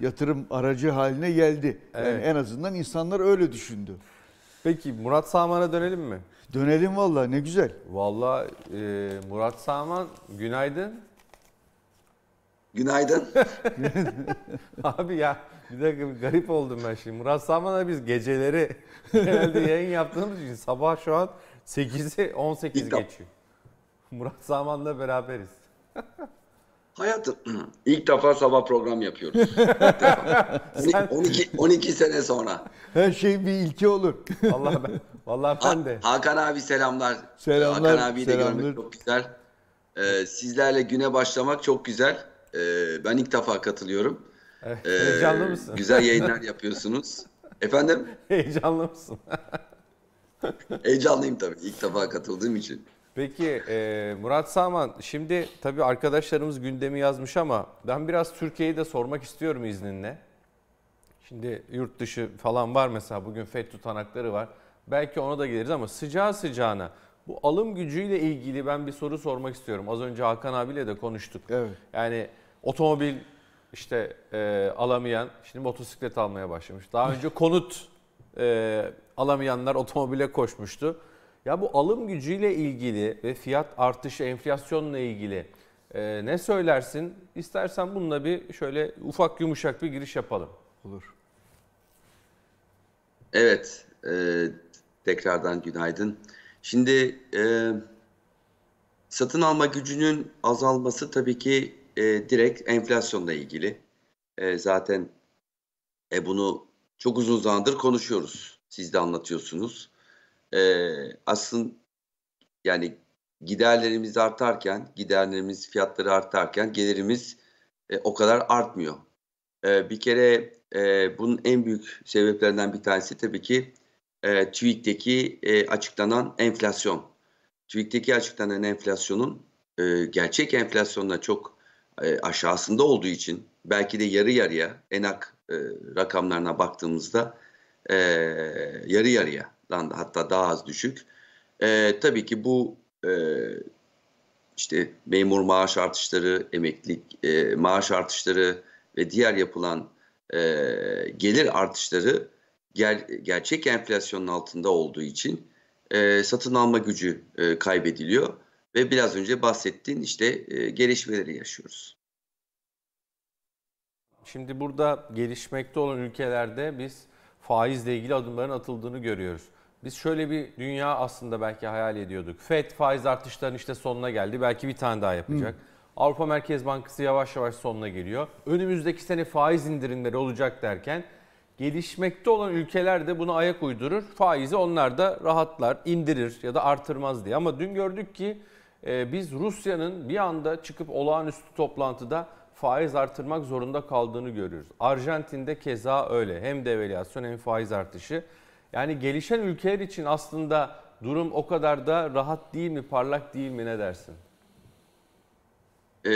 yatırım aracı haline geldi. Evet. Yani en azından insanlar öyle düşündü. Peki Murat Saman'a dönelim mi? Dönelim vallahi ne güzel. Valla e, Murat Saman günaydın. Günaydın. Abi ya bir dakika garip oldum ben şimdi. Murat Saman'a biz geceleri genelde yayın yaptığımız için sabah şu an 8'i 18 İlk geçiyor. Murat Saman'la beraberiz. Hayatım ilk defa sabah program yapıyoruz. 12 12 sene sonra. Her şey bir ilki olur. Vallahi ben, vallahi ben de. Hakan abi selamlar. Selamlar. Hakan abi de görmek çok güzel. Ee, sizlerle güne başlamak çok güzel. Ee, ben ilk defa katılıyorum. ee, heyecanlı mısın? Güzel yayınlar yapıyorsunuz. Efendim? Heyecanlı mısın? Heyecanlıyım tabii. İlk defa katıldığım için. Peki e, Murat Saman şimdi tabii arkadaşlarımız gündemi yazmış ama ben biraz Türkiye'yi de sormak istiyorum izninle. Şimdi yurt dışı falan var mesela bugün FED tutanakları var. Belki ona da geliriz ama sıcağı sıcağına bu alım gücüyle ilgili ben bir soru sormak istiyorum. Az önce Hakan abiyle de konuştuk. Evet. Yani otomobil işte e, alamayan şimdi motosiklet almaya başlamış. Daha önce konut e, alamayanlar otomobile koşmuştu. Ya bu alım gücüyle ilgili ve fiyat artışı enflasyonla ilgili e, ne söylersin? İstersen bununla bir şöyle ufak yumuşak bir giriş yapalım. Olur. Evet, e, tekrardan günaydın. Şimdi e, satın alma gücünün azalması tabii ki e, direkt enflasyonla ilgili. E, zaten e, bunu çok uzun zamandır konuşuyoruz. Siz de anlatıyorsunuz e, ee, aslında yani giderlerimiz artarken, giderlerimiz fiyatları artarken gelirimiz e, o kadar artmıyor. E, bir kere e, bunun en büyük sebeplerinden bir tanesi tabii ki e, TÜİK'teki e, açıklanan enflasyon. TÜİK'teki açıklanan enflasyonun e, gerçek enflasyonla çok e, aşağısında olduğu için belki de yarı yarıya enak e, rakamlarına baktığımızda e, yarı yarıya da hatta daha az düşük. E, tabii ki bu e, işte memur maaş artışları, emeklilik e, maaş artışları ve diğer yapılan e, gelir artışları ger, gerçek enflasyonun altında olduğu için e, satın alma gücü e, kaybediliyor ve biraz önce bahsettiğin işte e, gelişmeleri yaşıyoruz. Şimdi burada gelişmekte olan ülkelerde biz faizle ilgili adımların atıldığını görüyoruz. Biz şöyle bir dünya aslında belki hayal ediyorduk. FED faiz artışlarının işte sonuna geldi. Belki bir tane daha yapacak. Hı. Hmm. Avrupa Merkez Bankası yavaş yavaş sonuna geliyor. Önümüzdeki sene faiz indirimleri olacak derken gelişmekte olan ülkeler de buna ayak uydurur. Faizi onlar da rahatlar, indirir ya da artırmaz diye. Ama dün gördük ki e, biz Rusya'nın bir anda çıkıp olağanüstü toplantıda faiz artırmak zorunda kaldığını görüyoruz. Arjantin'de keza öyle. Hem devalüasyon hem faiz artışı. Yani gelişen ülkeler için aslında durum o kadar da rahat değil mi, parlak değil mi ne dersin? E,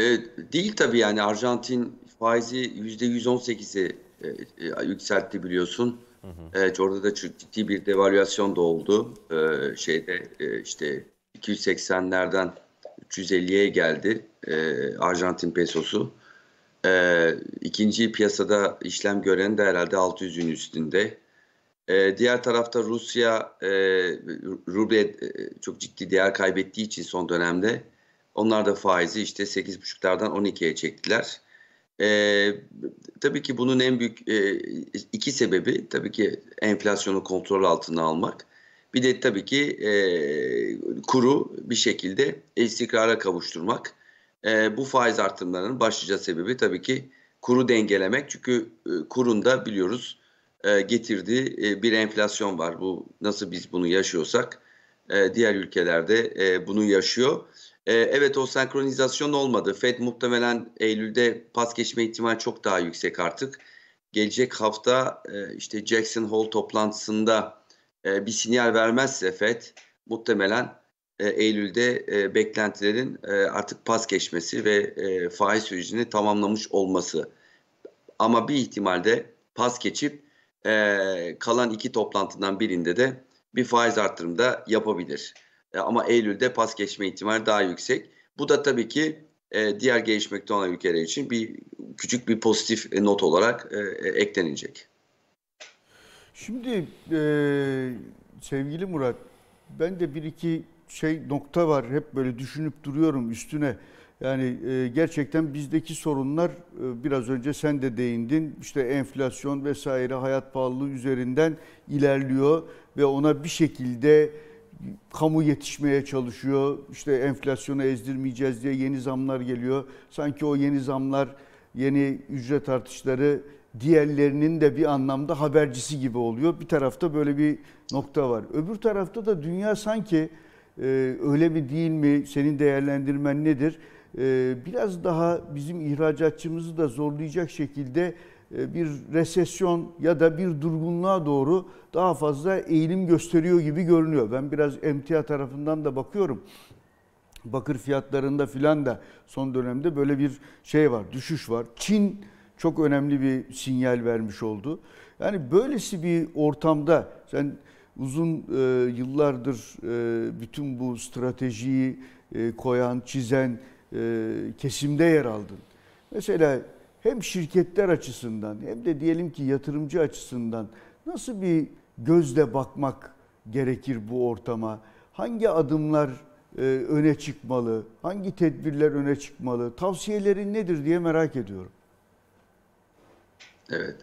değil tabii yani Arjantin faizi %118'i e, e, yükseltti biliyorsun. Hı hı. E, orada da ciddi bir devalüasyon da oldu. E, şeyde e, işte 280'lerden 350'ye geldi e, Arjantin pesosu. E, ikinci piyasada işlem gören de herhalde 600'ün üstünde. E, diğer tarafta Rusya e, ruble e, çok ciddi değer kaybettiği için son dönemde onlar da faizi işte 8,5'lardan 12'ye çektiler. E, tabii ki bunun en büyük e, iki sebebi tabii ki enflasyonu kontrol altına almak. Bir de tabii ki e, kuru bir şekilde istikrara kavuşturmak. E, bu faiz artımlarının başlıca sebebi tabii ki kuru dengelemek. Çünkü e, kurun da biliyoruz e, Getirdi e, bir enflasyon var. Bu nasıl biz bunu yaşıyorsak e, diğer ülkelerde bunu yaşıyor. evet o senkronizasyon olmadı. Fed muhtemelen Eylül'de pas geçme ihtimali çok daha yüksek artık. Gelecek hafta işte Jackson Hole toplantısında bir sinyal vermezse Fed muhtemelen Eylül'de beklentilerin artık pas geçmesi ve faiz sürecini tamamlamış olması. Ama bir ihtimalde pas geçip e, kalan iki toplantından birinde de bir faiz artırımı da yapabilir. E, ama Eylül'de pas geçme ihtimali daha yüksek. Bu da tabii ki e, diğer gelişmekte olan ülkeler için bir küçük bir pozitif not olarak e, e eklenecek. Şimdi e, sevgili Murat, ben de bir iki şey nokta var. Hep böyle düşünüp duruyorum üstüne. Yani e, gerçekten bizdeki sorunlar e, biraz önce sen de değindin. İşte enflasyon vesaire hayat pahalılığı üzerinden ilerliyor ve ona bir şekilde kamu yetişmeye çalışıyor. İşte enflasyonu ezdirmeyeceğiz diye yeni zamlar geliyor. Sanki o yeni zamlar, yeni ücret artışları diğerlerinin de bir anlamda habercisi gibi oluyor. Bir tarafta böyle bir nokta var. Öbür tarafta da dünya sanki e, öyle mi değil mi senin değerlendirmen nedir? Ee, biraz daha bizim ihracatçımızı da zorlayacak şekilde e, bir resesyon ya da bir durgunluğa doğru daha fazla eğilim gösteriyor gibi görünüyor. Ben biraz emtia tarafından da bakıyorum. Bakır fiyatlarında filan da son dönemde böyle bir şey var, düşüş var. Çin çok önemli bir sinyal vermiş oldu. Yani böylesi bir ortamda sen uzun e, yıllardır e, bütün bu stratejiyi koyan, çizen, e, kesimde yer aldın. Mesela hem şirketler açısından hem de diyelim ki yatırımcı açısından nasıl bir gözle bakmak gerekir bu ortama? Hangi adımlar e, öne çıkmalı? Hangi tedbirler öne çıkmalı? Tavsiyelerin nedir diye merak ediyorum. Evet.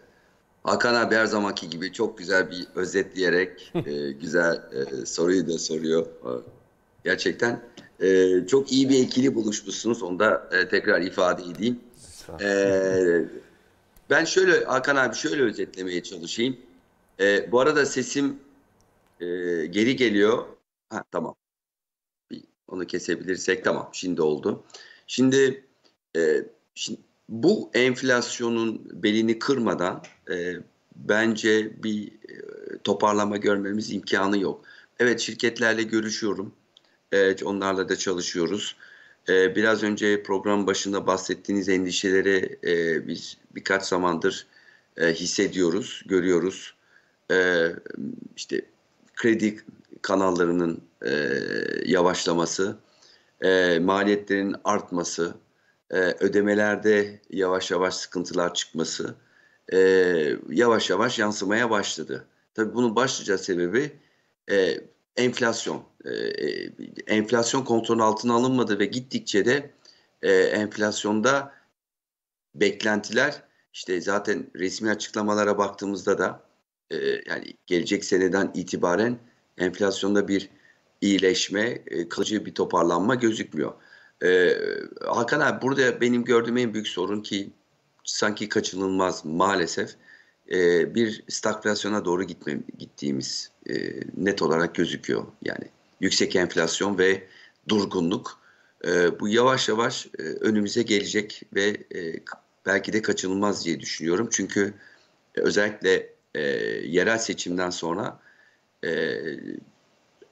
Hakan abi her zamanki gibi çok güzel bir özetleyerek e, güzel e, soruyu da soruyor. E, gerçekten ee, çok iyi bir ikili buluşmuşsunuz. Onu da e, tekrar ifade edeyim. Ee, ben şöyle Hakan abi şöyle özetlemeye çalışayım. Ee, bu arada sesim e, geri geliyor. Ha, tamam. Bir, onu kesebilirsek tamam. Şimdi oldu. Şimdi, e, şimdi bu enflasyonun belini kırmadan e, bence bir e, toparlama görmemiz imkanı yok. Evet şirketlerle görüşüyorum Evet, onlarla da çalışıyoruz. Ee, biraz önce program başında bahsettiğiniz endişeleri e, biz birkaç zamandır e, hissediyoruz, görüyoruz. E, işte kredi kanallarının e, yavaşlaması, e, maliyetlerin artması, e, ödemelerde yavaş yavaş sıkıntılar çıkması e, yavaş yavaş yansımaya başladı. Tabii bunun başlıca sebebi e, enflasyon. Ee, e, enflasyon kontrol altına alınmadı ve gittikçe de e, enflasyonda beklentiler işte zaten resmi açıklamalara baktığımızda da e, yani gelecek seneden itibaren enflasyonda bir iyileşme, e, kalıcı bir toparlanma gözükmüyor. E, Hakan abi burada benim gördüğüm en büyük sorun ki sanki kaçınılmaz maalesef e, bir stagflasyona doğru gitme, gittiğimiz e, net olarak gözüküyor. Yani yüksek enflasyon ve durgunluk e, bu yavaş yavaş önümüze gelecek ve belki de kaçınılmaz diye düşünüyorum. Çünkü özellikle yerel seçimden sonra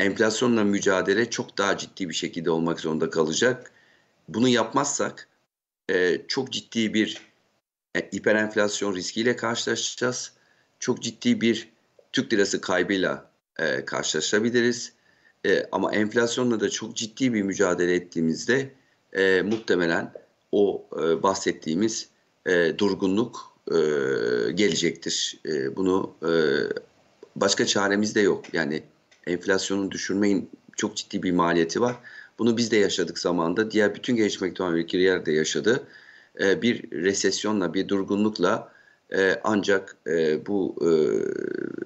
enflasyonla mücadele çok daha ciddi bir şekilde olmak zorunda kalacak. Bunu yapmazsak çok ciddi bir hiperenflasyon riskiyle karşılaşacağız. Çok ciddi bir Türk lirası kaybıyla e, karşılaşabiliriz. E, ama enflasyonla da çok ciddi bir mücadele ettiğimizde e, muhtemelen o e, bahsettiğimiz e, durgunluk e, gelecektir. E, bunu e, başka çaremiz de yok. Yani enflasyonu düşürmeyin çok ciddi bir maliyeti var. Bunu biz de yaşadık zamanda. Diğer bütün gelişmekte olan ülkeler de yaşadı. E, bir resesyonla, bir durgunlukla e, ancak e, bu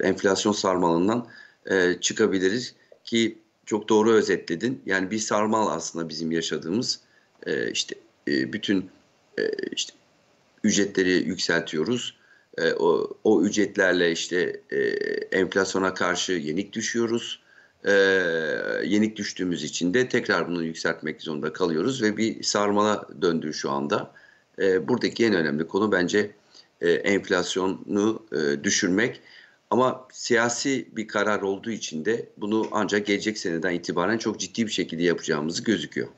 enflasyon sarmalından çıkabiliriz ki çok doğru özetledin. Yani bir sarmal aslında bizim yaşadığımız işte bütün işte ücretleri yükseltiyoruz. o, o ücretlerle işte e, enflasyona karşı yenik düşüyoruz. E, yenik düştüğümüz için de tekrar bunu yükseltmek zorunda kalıyoruz ve bir sarmala döndü şu anda. E, buradaki en önemli konu bence e, enflasyonu e, düşürmek. Ama siyasi bir karar olduğu için de bunu ancak gelecek seneden itibaren çok ciddi bir şekilde yapacağımızı gözüküyor.